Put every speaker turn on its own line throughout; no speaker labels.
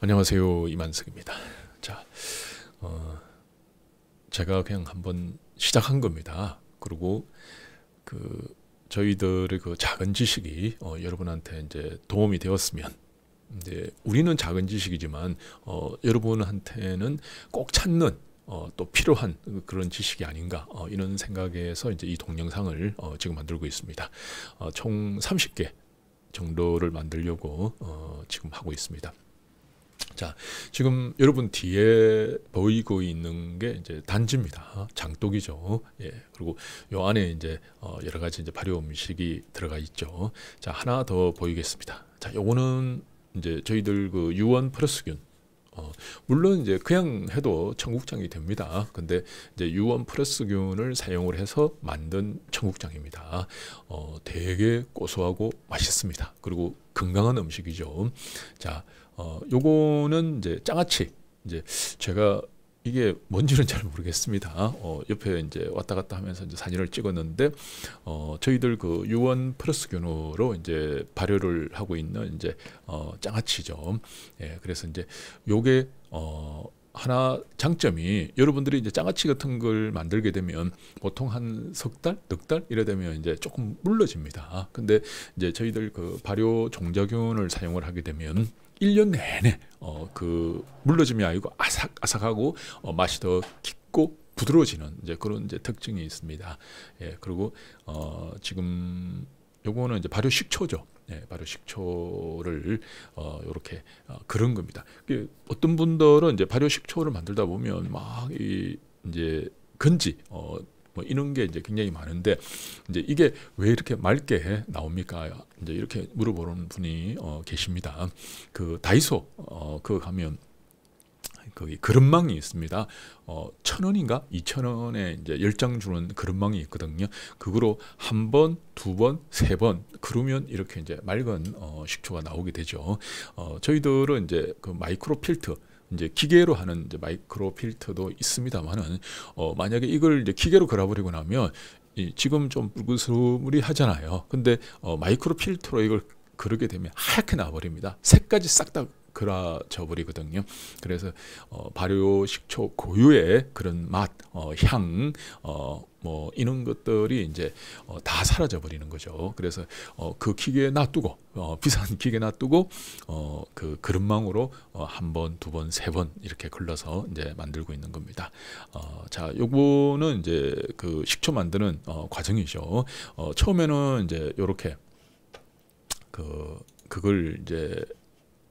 안녕하세요 이만석입니다. 자, 어, 제가 그냥 한번 시작한 겁니다. 그리고 그 저희들의 그 작은 지식이 어, 여러분한테 이제 도움이 되었으면 이제 우리는 작은 지식이지만 어, 여러분한테는 꼭 찾는 어, 또 필요한 그런 지식이 아닌가 어, 이런 생각에서 이제 이 동영상을 어, 지금 만들고 있습니다. 어, 총 30개 정도를 만들려고 어, 지금 하고 있습니다. 자, 지금 여러분 뒤에 보이고 있는 게 이제 단지입니다. 장독이죠. 예. 그리고 요 안에 이제 어, 여러 가지 이제 발효 음식이 들어가 있죠. 자, 하나 더 보이겠습니다. 자, 요거는 이제 저희들 그 유원 플러스균 어, 물론 이제 그냥 해도 청국장이 됩니다. 근데 이제 유원 프레스균을 사용을 해서 만든 청국장입니다. 어, 되게 고소하고 맛있습니다. 그리고 건강한 음식이죠. 자, 어, 요거는 이제 장아찌. 이제 제가 이게 뭔지는 잘 모르겠습니다. 어, 옆에 이제 왔다 갔다 하면서 이제 사진을 찍었는데 어, 저희들 그 유원 플러스 교으로 이제 발효를 하고 있는 이제 어, 장아찌점. 예, 그래서 이제 요게 어 하나 장점이 여러분들이 이제 장아찌 같은 걸 만들게 되면 보통 한 석 달, 넉 달 이래 되면 이제 조금 물러집니다. 근데 이제 저희들 그 발효 종자균을 사용을 하게 되면 1년 내내 어, 그 물러짐이 아니고 아삭아삭하고 어, 맛이 더 깊고 부드러워지는 이제 그런 이제 특징이 있습니다. 예, 그리고 어, 지금 요거는 이제 발효 식초죠. 예, 발효 식초를 어 요렇게 어, 그런 겁니다. 그 어떤 분들은 이제 발효 식초를 만들다 보면 막 이 이제 근지어 뭐 이런 게 이제 굉장히 많은데 이제 이게 왜 이렇게 맑게 나옵니까? 이제 이렇게 물어보는 분이 어, 계십니다. 그 다이소 어, 그 가면 거기 그릇망이 있습니다. 어, 천 원인가 이천 원에 이제 열장 주는 그릇망이 있거든요. 그거로 한 번, 두 번, 세 번 그러면 이렇게 이제 맑은 어, 식초가 나오게 되죠. 어, 저희들은 이제 그 마이크로 필터 이제 기계로 하는 이제 마이크로 필터도 있습니다만은 어 만약에 이걸 이제 기계로 걸어버리고 나면 이 지금 좀붉은스무이하잖아요 근데 어 마이크로 필터로 이걸 그르게 되면 하얗게 나버립니다. 와 색까지 싹 다 그라져 버리거든요. 그래서 어, 발효 식초 고유의 그런 맛, 어, 향, 어, 뭐 이런 것들이 이제 어, 다 사라져 버리는 거죠. 그래서 어, 그 기계에 놔두고 어, 비싼 기계 놔두고 어, 그 그릇망으로 어, 한 번, 두 번, 세 번 이렇게 굴러서 이제 만들고 있는 겁니다. 어, 자, 요거는 이제 그 식초 만드는 어, 과정이죠. 어, 처음에는 이제 요렇게 그 그걸 이제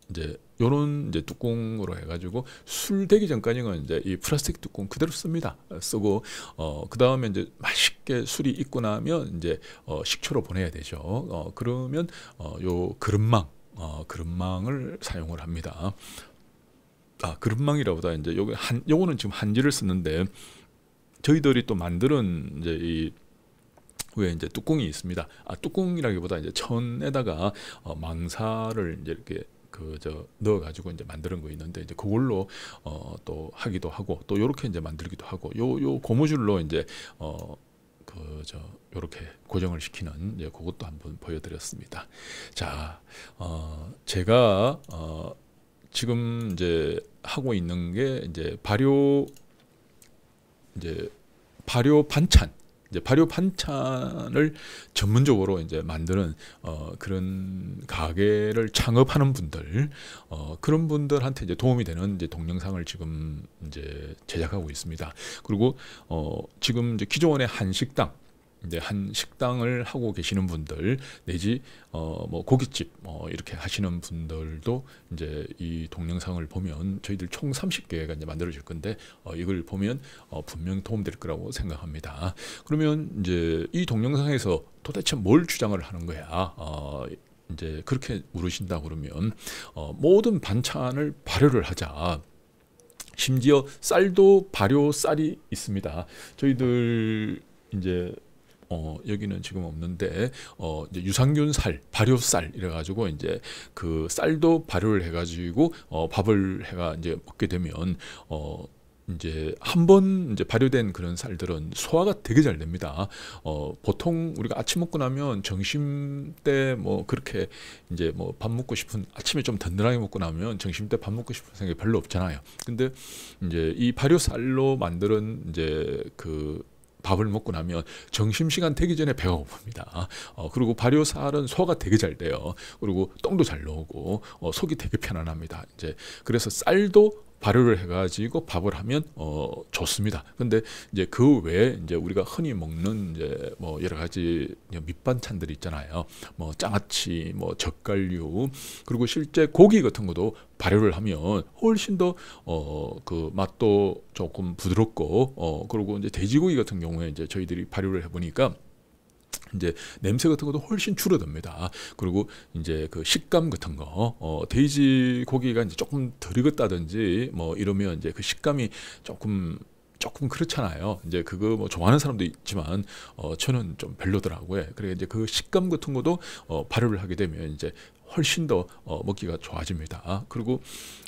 이제 요런 이제 뚜껑으로 해가지고 술 되기 전까지는 이제 이 플라스틱 뚜껑 그대로 씁니다. 쓰고 어, 그 다음에 이제 맛있게 술이 익고 나면 이제 어, 식초로 보내야 되죠. 어, 그러면 어, 요 그릇망 어, 그릇망을 사용을 합니다. 아 그릇망이라보다 이제 요거 한 요거는 지금 한지를 쓰는데 저희들이 또 만드는 이제 이 위에 이제 뚜껑이 있습니다. 아, 뚜껑이라기보다 이제 천에다가 어, 망사를 이제 이렇게 그저 넣어 가지고 이제 만드는 거 있는데 이제 그걸로 어또 하기도 하고 또 요렇게 이제 만들기도 하고 요 요 고무줄로 이제 어 그저 요렇게 고정을 시키는 이제 예, 그것도 한번 보여드렸습니다. 자, 어 제가 어 지금 이제 하고 있는 게 이제 발효 이제 발효 반찬 이제 발효 반찬을 전문적으로 이제 만드는 어, 그런 가게를 창업하는 분들 어, 그런 분들한테 이제 도움이 되는 이제 동영상을 지금 이제 제작하고 있습니다. 그리고 어, 지금 이제 기존의 한식당 이한 식당을 하고 계시는 분들 내지 어뭐 고깃집 어 이렇게 하시는 분들도 이제 이 동영상을 보면 저희들 총 30개가 이제 만들어질 건데 어 이걸 보면 어 분명 도움될 거라고 생각합니다. 그러면 이제 이 동영상에서 도대체 뭘 주장을 하는 거야? 어 이제 그렇게 물으신다 그러면 어 모든 반찬을 발효를 하자. 심지어 쌀도 발효 쌀이 있습니다. 저희들 이제 어, 여기는 지금 없는데 어, 이제 유산균 살, 발효쌀 이래 가지고 이제 그 쌀도 발효를 해 가지고 어, 밥을 해가 이제 먹게 되면 어 이제 한 번 이제 발효된 그런 쌀들은 소화가 되게 잘 됩니다. 어, 보통 우리가 아침 먹고 나면 점심 때 뭐 그렇게 이제 뭐 밥 먹고 싶은 아침에 좀 든든하게 먹고 나면 점심 때 밥 먹고 싶은 생각이 별로 없잖아요. 근데 이제 이 발효 쌀로 만드는 이제 그 밥을 먹고 나면 점심시간 되기 전에 배가 고픕니다. 어, 그리고 발효살은 소화가 되게 잘 돼요. 그리고 똥도 잘 나오고 어, 속이 되게 편안합니다. 이제 그래서 쌀도 발효를 해가지고 밥을 하면 어 좋습니다. 근데 이제 그 외에 이제 우리가 흔히 먹는 이제 뭐 여러 가지 밑반찬들이 있잖아요. 뭐 장아찌, 뭐 젓갈류, 그리고 실제 고기 같은 것도 발효를 하면 훨씬 더 어 그 맛도 조금 부드럽고 어 그리고 이제 돼지고기 같은 경우에 이제 저희들이 발효를 해보니까 이제 냄새 같은 것도 훨씬 줄어듭니다. 그리고 이제 그 식감 같은 거, 어, 데이지 고기가 이제 조금 덜 익었다든지 뭐 이러면 이제 그 식감이 조금 조금 그렇잖아요. 이제 그거 뭐 좋아하는 사람도 있지만 어 저는 좀 별로더라고요. 그래 그러니까 이제 그 식감 같은 것도 어 발효를 하게 되면 이제 훨씬 더 어, 먹기가 좋아집니다. 아, 그리고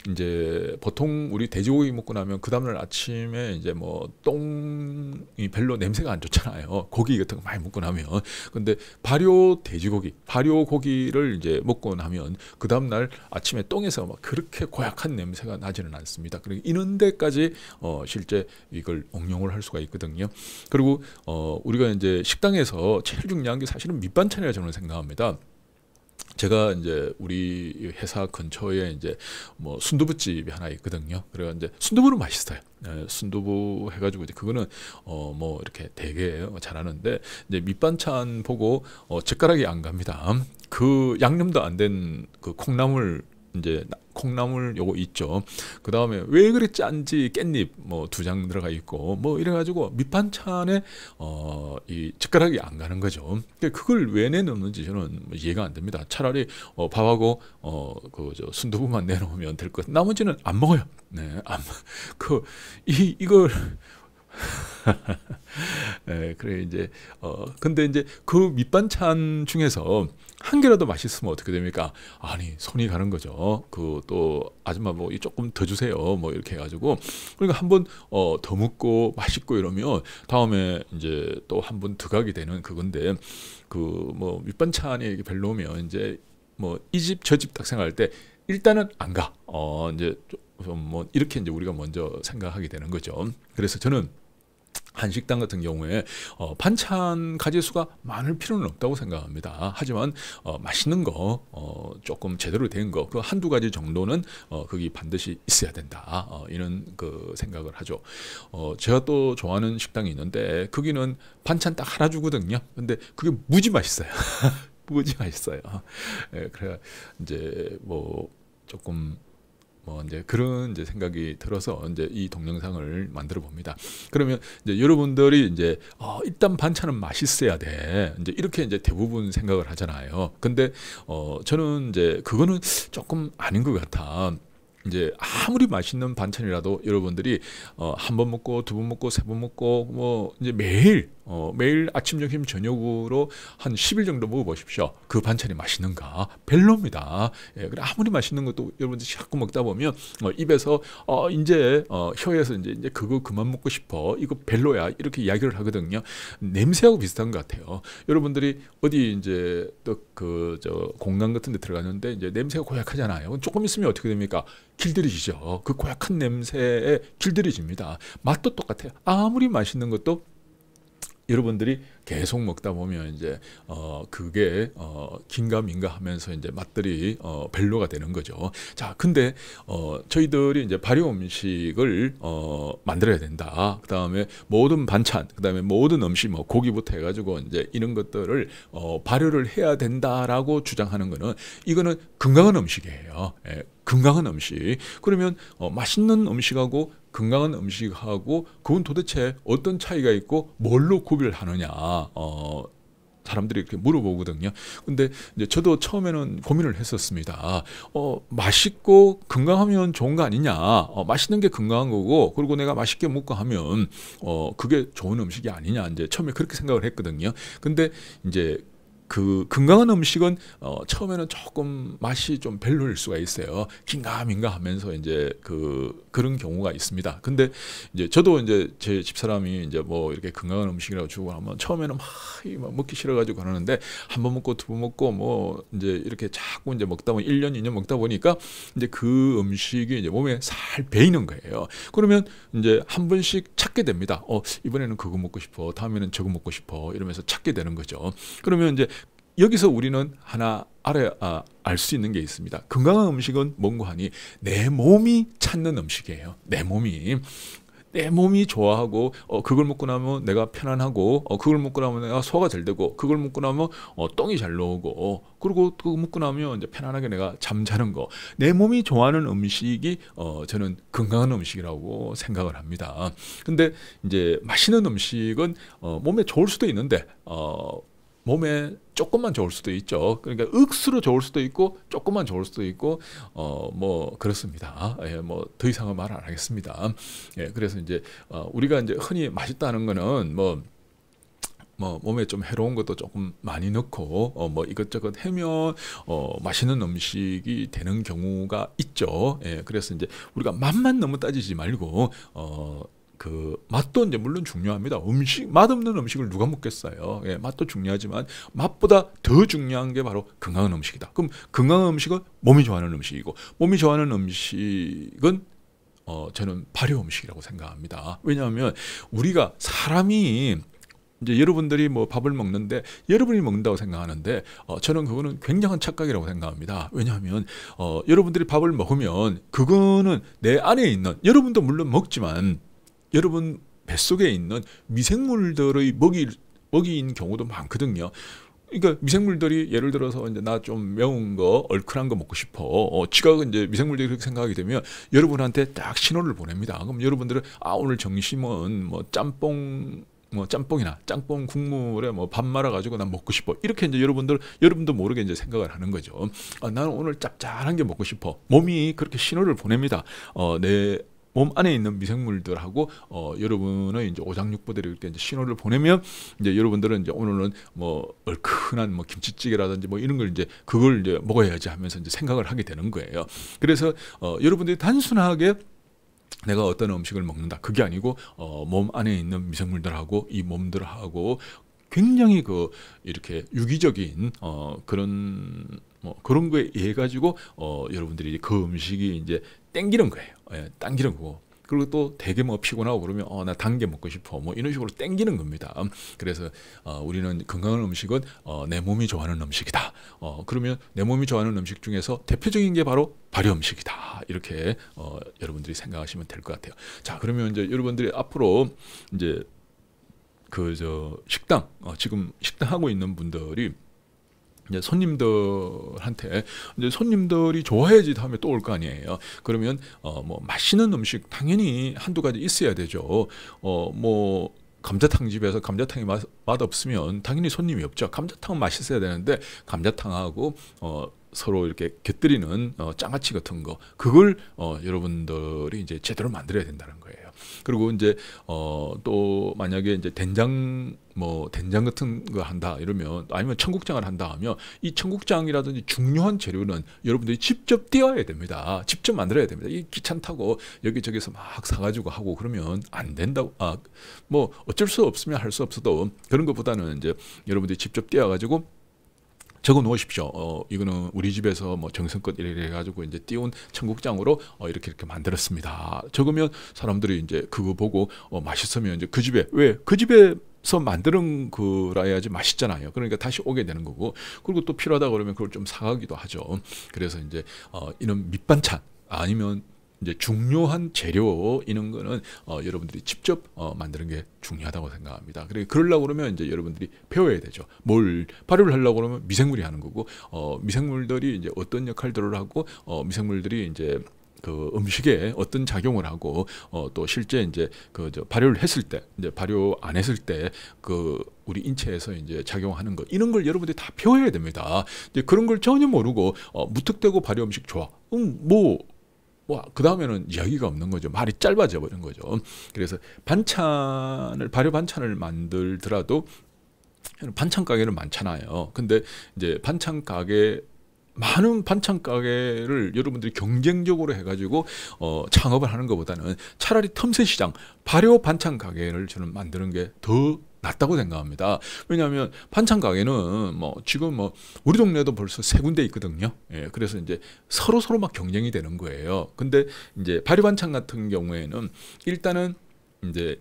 이제 보통 우리 돼지고기 먹고 나면 그 다음날 아침에 이제 뭐 똥이 별로 냄새가 안 좋잖아요. 고기 같은 거 많이 먹고 나면. 근데 발효 돼지고기, 발효 고기를 이제 먹고 나면 그 다음날 아침에 똥에서 막 그렇게 고약한 냄새가 나지는 않습니다. 그리고 이런 데까지 어 실제 이걸 응용을 할 수가 있거든요. 그리고 어 우리가 이제 식당에서 제일 중요한 게 사실은 밑반찬이라 저는 생각합니다. 제가 이제 우리 회사 근처에 이제 뭐 순두부 집이 하나 있거든요. 그래서 이제 순두부는 맛있어요. 예, 순두부 해가지고 이제 그거는 어 뭐 이렇게 되게 잘하는데 이제 밑반찬 보고 어 젓가락이 안 갑니다. 그 양념도 안 된 그 콩나물 이제 콩나물 요거 있죠. 그 다음에 왜 그리 짠지 깻잎 뭐 두 장 들어가 있고 뭐 이래가지고 밑반찬에 어 이 젓가락이 안 가는 거죠. 그걸 왜 내놓는지 저는 뭐 이해가 안 됩니다. 차라리 어 밥하고 어 그저 순두부만 내놓으면 될 것. 나머지는 안 먹어요. 네, 안그이 이걸 예, 그래 이제 어 근데 이제 그 밑반찬 중에서 한 개라도 맛있으면 어떻게 됩니까? 아니 손이 가는 거죠. 그 또 아줌마 뭐 조금 더 주세요. 뭐 이렇게 해가지고 그러니까 한번 어, 더 먹고 맛있고 이러면 다음에 이제 또 한 번 더 가게 되는 그건데 그 뭐 밑반찬이 별로면 이제 뭐 이 집 저 집 딱 생각할 때 일단은 안 가. 어 이제 좀 뭐 이렇게 이제 우리가 먼저 생각하게 되는 거죠. 그래서 저는 한식당 같은 경우에 어, 반찬 가지 수가 많을 필요는 없다고 생각합니다. 하지만 어, 맛있는 거 어, 조금 제대로 된 거그 한두 가지 정도는 어, 거기 반드시 있어야 된다 어, 이런 그 생각을 하죠. 어, 제가 또 좋아하는 식당이 있는데 거기는 반찬 딱 하나 주거든요. 근데 그게 무지 맛있어요. 무지 맛있어요. 예, 그래 이제 뭐 조금 어 이제 그런 이제 생각이 들어서 이제 이 동영상을 만들어 봅니다. 그러면 이제 여러분들이 이제 어 일단 반찬은 맛있어야 돼. 이제 이렇게 이제 대부분 생각을 하잖아요. 근데 어 저는 이제 그거는 조금 아닌 것 같아. 이제 아무리 맛있는 반찬이라도 여러분들이 어, 한번 먹고 두 번 먹고 세 번 먹고 뭐 이제 매일 어, 매일 아침, 점심, 저녁으로 한 10일 정도 먹어보십시오. 그 반찬이 맛있는가? 별로입니다. 예, 그래 아무리 맛있는 것도 여러분들 자꾸 먹다 보면 어, 입에서 어, 이제 어, 혀에서 이제, 이제 그거 그만 먹고 싶어. 이거 별로야. 이렇게 이야기를 하거든요. 냄새하고 비슷한 것 같아요. 여러분들이 어디 이제 또 그 저 공간 같은 데 들어가는데 이제 냄새가 고약하잖아요. 조금 있으면 어떻게 됩니까? 길들여지죠. 그 고약한 냄새에 길들여집니다. 맛도 똑같아요. 아무리 맛있는 것도 여러분들이 계속 먹다 보면 이제 어 그게 어 긴가민가 하면서 이제 맛들이 어 별로가 되는 거죠. 자, 근데 어 저희들이 이제 발효 음식을 어 만들어야 된다. 그다음에 모든 반찬, 그다음에 모든 음식 뭐 고기부터 해 가지고 이제 이런 것들을 어 발효를 해야 된다라고 주장하는 거는 이거는 건강한 음식이에요. 예. 건강한 음식. 그러면 어, 맛있는 음식하고 건강한 음식하고 그건 도대체 어떤 차이가 있고 뭘로 구별 하느냐 어, 사람들이 이렇게 물어보거든요. 근데 이제 저도 처음에는 고민을 했었습니다. 어, 맛있고 건강하면 좋은 거 아니냐. 어, 맛있는 게 건강한 거고, 그리고 내가 맛있게 먹고 하면, 어, 그게 좋은 음식이 아니냐. 이제 처음에 그렇게 생각을 했거든요. 근데 이제 그 건강한 음식은 어, 처음에는 조금 맛이 좀 별로일 수가 있어요. 긴가민가 하면서 이제 그 그런 경우가 있습니다. 근데 이제 저도 이제 제 집사람이 이제 뭐 이렇게 건강한 음식이라고 주고 하면 처음에는 막, 막 먹기 싫어가지고 그러는데 한 번 먹고 두 번 먹고 뭐 이제 이렇게 자꾸 이제 먹다 보면 1년 2년 먹다 보니까 이제 그 음식이 이제 몸에 살 배이는 거예요. 그러면 이제 한 번씩 찾게 됩니다. 어, 이번에는 그거 먹고 싶어. 다음에는 저거 먹고 싶어. 이러면서 찾게 되는 거죠. 그러면 이제 여기서 우리는 하나 알아야 아, 알 수 있는 게 있습니다. 건강한 음식은 뭔고 하니 내 몸이 찾는 음식이에요. 내 몸이 내 몸이 좋아하고 어, 그걸 먹고 나면 내가 편안하고 어, 그걸 먹고 나면 내가 소화가 잘 되고 그걸 먹고 나면 어, 똥이 잘 나오고 그리고 그거 먹고 나면 이제 편안하게 내가 잠자는 거 내 몸이 좋아하는 음식이 어, 저는 건강한 음식이라고 생각을 합니다. 근데 이제 맛있는 음식은 어, 몸에 좋을 수도 있는데 어, 몸에 조금만 좋을 수도 있죠. 그러니까 억수로 좋을 수도 있고 조금만 좋을 수도 있고 어 뭐 그렇습니다. 예, 뭐더 이상은 말 안 하겠습니다. 예, 그래서 이제 어 우리가 이제 흔히 맛있다는 거는 뭐뭐 뭐 몸에 좀 해로운 것도 조금 많이 넣고 어 뭐 이것저것 해면 어 맛있는 음식이 되는 경우가 있죠. 예, 그래서 이제 우리가 맛만 너무 따지지 말고 어그 맛도 이제 물론 중요합니다. 음식 맛없는 음식을 누가 먹겠어요. 예, 맛도 중요하지만 맛보다 더 중요한 게 바로 건강한 음식이다. 그럼 건강한 음식은 몸이 좋아하는 음식이고 몸이 좋아하는 음식은 어, 저는 발효 음식이라고 생각합니다. 왜냐하면 우리가 사람이 이제 여러분들이 뭐 밥을 먹는데 여러분이 먹는다고 생각하는데 어, 저는 그거는 굉장한 착각이라고 생각합니다. 왜냐하면 어, 여러분들이 밥을 먹으면 그거는 내 안에 있는 여러분도 물론 먹지만 여러분 뱃속에 있는 미생물들의 먹이, 먹이인 경우도 많거든요. 그러니까 미생물들이 예를 들어서 이제 나 좀 매운 거, 얼큰한 거 먹고 싶어. 어, 지가 이제 미생물들이 그렇게 생각하게 되면 여러분한테 딱 신호를 보냅니다. 그럼 여러분들은 아 오늘 정심은 뭐 짬뽕 뭐 짬뽕이나 짬뽕 국물에 뭐 밥 말아 가지고 난 먹고 싶어 이렇게 이제 여러분들 여러분도 모르게 이제 생각을 하는 거죠. 아, 나는 오늘 짭짤한 게 먹고 싶어. 몸이 그렇게 신호를 보냅니다. 어, 내몸 안에 있는 미생물들하고 어, 여러분의 이제 오장육부들이 이렇게 이제 신호를 보내면 이제 여러분들은 이제 오늘은 뭐 얼큰한 뭐 김치찌개라든지 뭐 이런 걸 이제 그걸 이제 먹어야지 하면서 이제 생각을 하게 되는 거예요. 그래서 어, 여러분들이 단순하게 내가 어떤 음식을 먹는다 그게 아니고 어, 몸 안에 있는 미생물들하고 이 몸들하고 굉장히 그 이렇게 유기적인 어 그런 뭐 그런 거에 의해 가지고 어 여러분들이 그 음식이 이제 땡기는 거예요. 예, 당기는 거고. 그리고 또 되게 뭐 피곤하고 그러면 어나 단 게 먹고 싶어 뭐 이런 식으로 땡기는 겁니다. 그래서 어, 우리는 건강한 음식은 어, 내 몸이 좋아하는 음식이다. 어, 그러면 내 몸이 좋아하는 음식 중에서 대표적인 게 바로 발효 음식이다. 이렇게 어, 여러분들이 생각하시면 될 것 같아요. 자 그러면 이제 여러분들이 앞으로 이제 그저 식당 어, 지금 식당 하고 있는 분들이 이제 손님들한테 이제 손님들이 좋아해야지 다음에 또 올 거 아니에요. 그러면 어 뭐 맛있는 음식 당연히 한두 가지 있어야 되죠. 어 뭐 감자탕 집에서 감자탕이 맛, 맛 없으면 당연히 손님이 없죠. 감자탕 은 맛있어야 되는데 감자탕하고 어 서로 이렇게 곁들이는 어, 장아찌 같은 거 그걸 어, 여러분들이 이제 제대로 만들어야 된다는 거예요. 그리고 이제 어 또 만약에 이제 된장 뭐 된장 같은 거 한다 이러면 아니면 청국장을 한다 하면 이 청국장이라든지 중요한 재료는 여러분들이 직접 띄어야 됩니다. 직접 만들어야 됩니다. 이 귀찮다고 여기저기서 막 사가지고 하고 그러면 안 된다고 아 뭐 어쩔 수 없으면 할 수 없어도 그런 것보다는 이제 여러분들이 직접 띄어가지고 적어 놓으십시오. 어, 이거는 우리 집에서 뭐 정성껏 이래 가지고 이제 띄운 청국장으로 어, 이렇게 이렇게 만들었습니다. 적으면 사람들이 이제 그거 보고 어, 맛있으면 이제 그 집에 왜 그 집에 서 만드는 거라야지 맛있잖아요. 그러니까 다시 오게 되는 거고 그리고 또 필요하다 그러면 그걸 좀 사가기도 하죠. 그래서 이제 어, 이런 밑반찬 아니면 이제 중요한 재료이는 거는 어, 여러분들이 직접 어, 만드는 게 중요하다고 생각합니다. 그래 그러려고 그러면 이제 여러분들이 배워야 되죠. 뭘 발효를 하려고 그러면 미생물이 하는 거고 어, 미생물들이 이제 어떤 역할들을 하고 어, 미생물들이 이제 그 음식에 어떤 작용을 하고 어, 또 실제 이제 그저 발효를 했을 때 이제 발효 안 했을 때 그 우리 인체에서 이제 작용하는 것 이런 걸 여러분들이 다 배워야 됩니다. 이제 그런 걸 전혀 모르고 어, 무턱대고 발효 음식 좋아. 음뭐 뭐그 다음에는 이야기가 없는 거죠. 말이 짧아져 버린 거죠. 그래서 반찬을 발효 반찬을 만들더라도 반찬 가게는 많잖아요. 근데 이제 반찬 가게 많은 반찬 가게를 여러분들이 경쟁적으로 해가지고 어, 창업을 하는 것보다는 차라리 틈새 시장 발효 반찬 가게를 저는 만드는 게더 낫다고 생각합니다. 왜냐하면 반찬 가게는 뭐 지금 뭐 우리 동네도 벌써 세 군데 있거든요. 예, 그래서 이제 서로 서로 막 경쟁이 되는 거예요. 근데 이제 발효 반찬 같은 경우에는 일단은 이제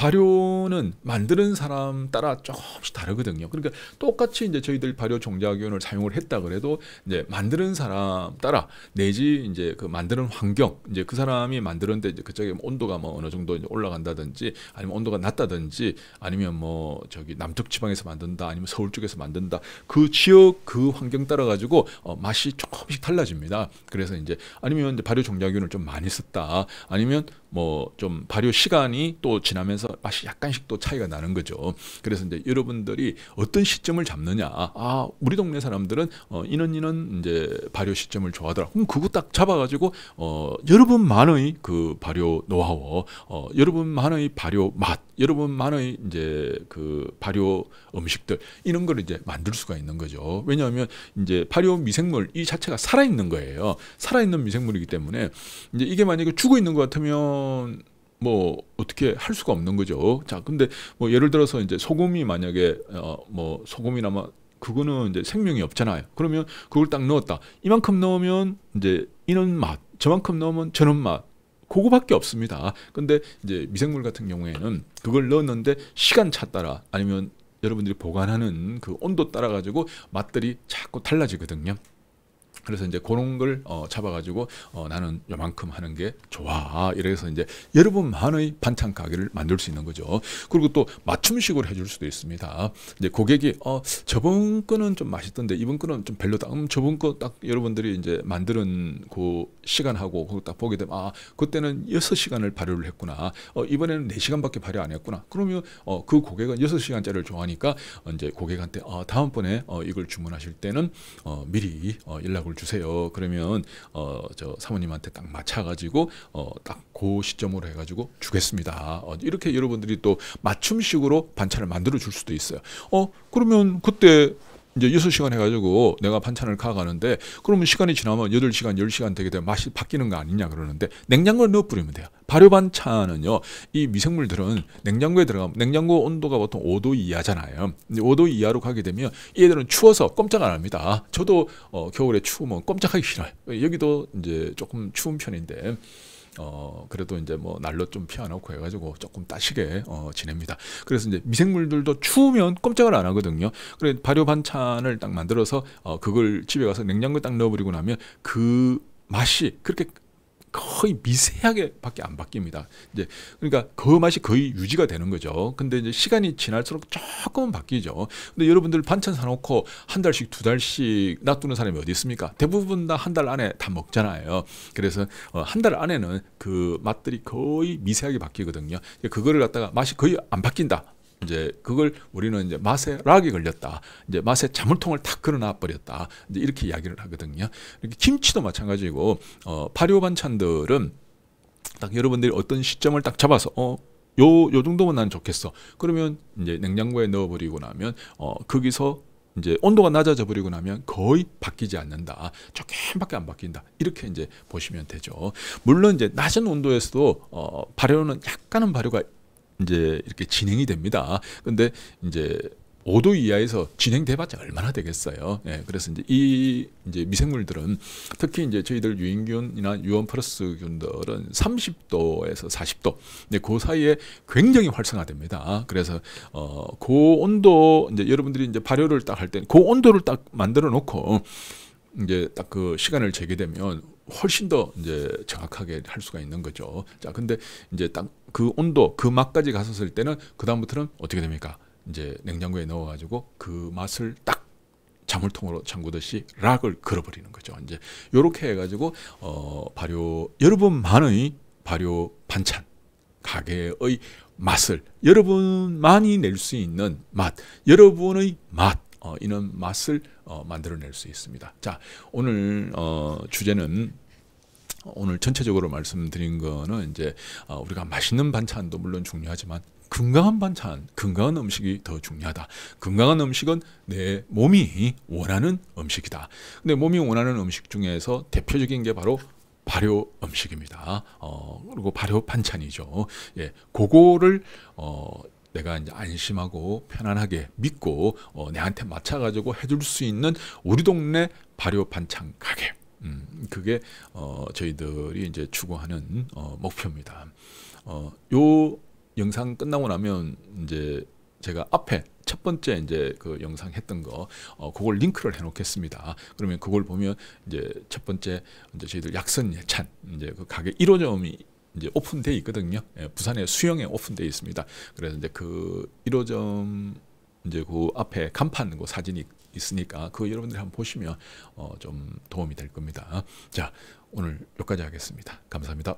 발효는 만드는 사람 따라 조금씩 다르거든요. 그러니까 똑같이 이제 저희들 발효 종자균을 사용을 했다 그래도 이제 만드는 사람 따라 내지 이제 그 만드는 환경 이제 그 사람이 만드는데 이제 그쪽에 뭐 온도가 뭐 어느 정도 이제 올라간다든지 아니면 온도가 낮다든지 아니면 뭐 저기 남쪽 지방에서 만든다 아니면 서울 쪽에서 만든다 그 지역 그 환경 따라 가지고 어 맛이 조금씩 달라집니다. 그래서 이제 아니면 이제 발효 종자균을 좀 많이 썼다 아니면 뭐좀 발효 시간이 또 지나면서 맛이 아, 약간씩 또 차이가 나는 거죠. 그래서 이제 여러분들이 어떤 시점을 잡느냐. 아, 우리 동네 사람들은 어, 이런 이런 이제 발효 시점을 좋아하더라. 그럼 그거 딱 잡아가지고 어, 여러분만의 그 발효 노하우, 어, 여러분만의 발효 맛, 여러분만의 이제 그 발효 음식들 이런 걸 이제 만들 수가 있는 거죠. 왜냐하면 이제 발효 미생물 이 자체가 살아있는 거예요. 살아있는 미생물이기 때문에 이제 이게 만약에 죽어 있는 것 같으면 그러면 뭐 어떻게 할 수가 없는 거죠. 자, 근데 뭐 예를 들어서 이제 소금이 만약에 어뭐 소금이나마 그거는 이제 생명이 없잖아요. 그러면 그걸 딱 넣었다. 이만큼 넣으면 이제 이런 맛, 저만큼 넣으면 저런 맛. 그거밖에 없습니다. 근데 이제 미생물 같은 경우에는 그걸 넣었는데 시간차 따라 아니면 여러분들이 보관하는 그 온도 따라 가지고 맛들이 자꾸 달라지거든요. 그래서 이제 그런 걸 어, 잡아가지고 어, 나는 요만큼 하는 게 좋아. 이래서 이제 여러분만의 반찬 가게를 만들 수 있는 거죠. 그리고 또 맞춤식으로 해줄 수도 있습니다. 이제 고객이 어, 저번 거는 좀 맛있던데 이번 거는 좀 별로다. 음, 저번 거 딱 여러분들이 이제 만드는 그 시간하고 그거 딱 보게 되면 아 그때는 6 시간을 발효를 했구나. 어, 이번에는 4시간밖에 발효 안 했구나. 그러면 어, 그 고객은 6 시간짜리를 좋아하니까 이제 고객한테 어, 다음번에 어, 이걸 주문하실 때는 어, 미리 어, 연락을 곡을 주세요. 그러면 어저 사모님한테 딱 맞춰가지고 어딱그 시점으로 해가지고 주겠습니다. 어 이렇게 여러분들이 또 맞춤식으로 반찬을 만들어 줄 수도 있어요. 어 그러면 그때 이제 여섯 시간 해가지고 내가 반찬을 가가는데 그러면 시간이 지나면 8 시간 1 0 시간 되게 되면 맛이 바뀌는 거 아니냐 그러는데 냉장고에 넣어버리면 돼요. 발효 반찬은요, 이 미생물들은 냉장고에 들어가면 냉장고 온도가 보통 5도 이하잖아요. 5도 이하로 가게 되면 얘들은 추워서 꼼짝 안 합니다. 저도 어, 겨울에 추우면 꼼짝하기 싫어요. 여기도 이제 조금 추운 편인데. 어 그래도 이제 뭐날로좀 피워놓고 해가지고 조금 따시게 어 지냅니다. 그래서 이제 미생물들도 추우면 꼼짝을 안 하거든요. 그래 발효 반찬을 딱 만들어서 어 그걸 집에 가서 냉장고에 딱 넣어버리고 나면 그 맛이 그렇게 거의 미세하게밖에 안 바뀝니다. 이제 그러니까 그 맛이 거의 유지가 되는 거죠. 근데 이제 시간이 지날수록 조금은 바뀌죠. 근데 여러분들 반찬 사놓고 한 달씩 두 달씩 놔두는 사람이 어디 있습니까? 대부분 다 한 달 안에 다 먹잖아요. 그래서 어, 한 달 안에는 그 맛들이 거의 미세하게 바뀌거든요. 그거를 갖다가 맛이 거의 안 바뀐다. 이제 그걸 우리는 이제 맛에 락이 걸렸다. 이제 맛에 자물통을 탁 걸어놔 버렸다. 이제 이렇게 이야기를 하거든요. 이렇게 김치도 마찬가지고 어, 발효 반찬들은 딱 여러분들이 어떤 시점을 딱 잡아서 어, 요, 요 정도면 난 좋겠어. 그러면 이제 냉장고에 넣어버리고 나면, 어, 거기서 이제 온도가 낮아져 버리고 나면 거의 바뀌지 않는다. 조금밖에 안 바뀐다. 이렇게 이제 보시면 되죠. 물론 이제 낮은 온도에서도 어, 발효는 약간은 발효가 이제 이렇게 진행이 됩니다. 근데 이제 5도 이하에서 진행돼봤자 얼마나 되겠어요. 예, 그래서 이제 이 이제 미생물들은 특히 이제 저희들 유인균이나 유원 플러스균들은 30도에서 40도, 근그 사이에 굉장히 활성화됩니다. 그래서 어, 고온도 그 이제 여러분들이 이제 발효를 딱 할 때 고온도를 그 딱 만들어 놓고 이제 딱 그 시간을 재게되면 훨씬 더 이제 정확하게 할 수가 있는 거죠. 자, 근데 이제 딱 그 온도 그 맛까지 갔었을 때는 그 다음부터는 어떻게 됩니까? 이제 냉장고에 넣어가지고 그 맛을 딱 자물통으로 잠그듯이 락을 걸어버리는 거죠. 이제 요렇게 해가지고 어 발효 여러분만의 발효 반찬 가게의 맛을 여러분만이 낼 수 있는 맛, 여러분의 맛 어, 이런 맛을 어, 만들어낼 수 있습니다. 자, 오늘 어, 주제는 오늘 전체적으로 말씀드린 거는 이제 어, 우리가 맛있는 반찬도 물론 중요하지만 건강한 반찬, 건강한 음식이 더 중요하다. 건강한 음식은 내 몸이 원하는 음식이다. 근데 몸이 원하는 음식 중에서 대표적인 게 바로 발효 음식입니다. 어, 그리고 발효 반찬이죠. 예, 그거를 어, 내가 이제 안심하고 편안하게 믿고 어, 내한테 맞춰가지고 해줄 수 있는 우리 동네 발효 반찬 가게. 음, 그게 어, 저희들이 이제 추구하는 어, 목표입니다. 어, 요 영상 끝나고 나면 이제 제가 앞에 첫 번째 이제 그 영상 했던 거, 어, 그걸 링크를 해놓겠습니다. 그러면 그걸 보면 이제 첫 번째 이제 저희들 약선 예찬 이제 그 가게 1호점이 이제 오픈돼 있거든요. 예, 부산의 수영에 오픈돼 있습니다. 그래서 이제 그 1호점 이제 그 앞에 간판 그 사진이 있으니까 그 여러분들이 한번 보시면 어, 좀 도움이 될 겁니다. 자, 오늘 여기까지 하겠습니다. 감사합니다.